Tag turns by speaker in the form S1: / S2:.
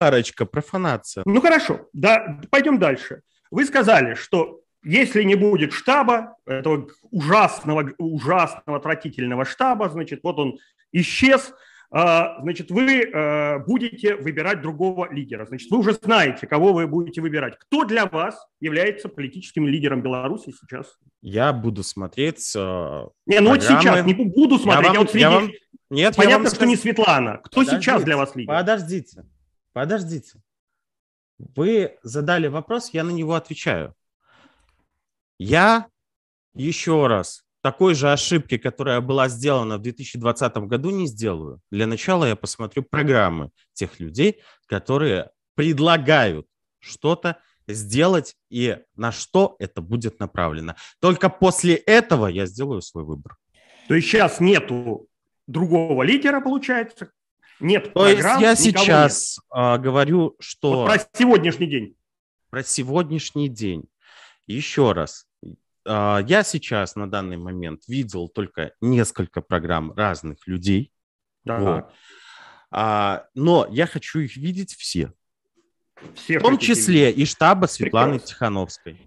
S1: Арочка, профанация. Ну
S2: хорошо, да, пойдем дальше. Вы сказали, что если не будет штаба, этого ужасного, ужасного, отвратительного штаба, значит, вот он исчез, а, значит, вы а, будете выбирать другого лидера. Значит, вы уже знаете, кого вы будете выбирать. Кто для вас является политическим лидером Беларуси сейчас?
S1: Я буду смотреть э, Не, ну вот сейчас, не буду смотреть, я, вам, а вот среди... Я вам... Нет, Понятно, я вам... что не Светлана. Кто подождите, сейчас для вас лидер? Подождите, Подождите. Вы задали вопрос, я на него отвечаю. Я еще раз такой же ошибки, которая была сделана в 2020 году, не сделаю. Для начала я посмотрю программы тех людей, которые предлагают что-то сделать и на что это будет направлено. Только после этого я сделаю свой выбор. То есть сейчас нету другого лидера, получается, нет То есть я сейчас нет. А, говорю, что... Вот про сегодняшний день. Про сегодняшний день. Еще раз. А, я сейчас на данный момент видел только несколько программ разных людей. Да. Вот. А, но я хочу их видеть все.
S2: все в том числе
S1: видеть. и штаба Светланы Прекрасно. Тихановской.